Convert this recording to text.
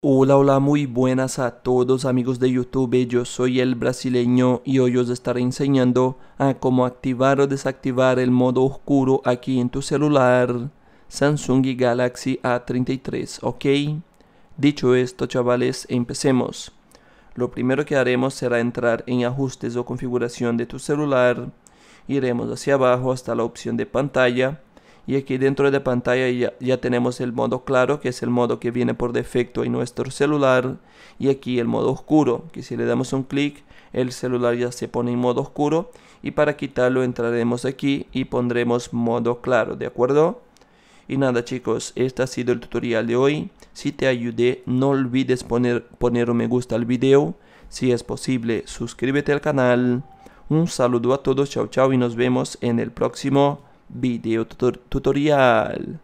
Hola, hola, muy buenas a todos amigos de YouTube, yo soy el brasileño y hoy os estaré enseñando a cómo activar o desactivar el modo oscuro aquí en tu celular Samsung Galaxy A33, ok? Dicho esto chavales, empecemos. Lo primero que haremos será entrar en ajustes o configuración de tu celular, iremos hacia abajo hasta la opción de pantalla y aquí dentro de pantalla ya, tenemos el modo claro que es el modo que viene por defecto en nuestro celular y aquí el modo oscuro que si le damos un clic el celular ya se pone en modo oscuro y para quitarlo entraremos aquí y pondremos modo claro de acuerdo y nada chicos, este ha sido el tutorial de hoy. Si te ayudé, no olvides poner, poner un me gusta al video. Si es posible, suscríbete al canal. Un saludo a todos, chao chao y nos vemos en el próximo video tutorial.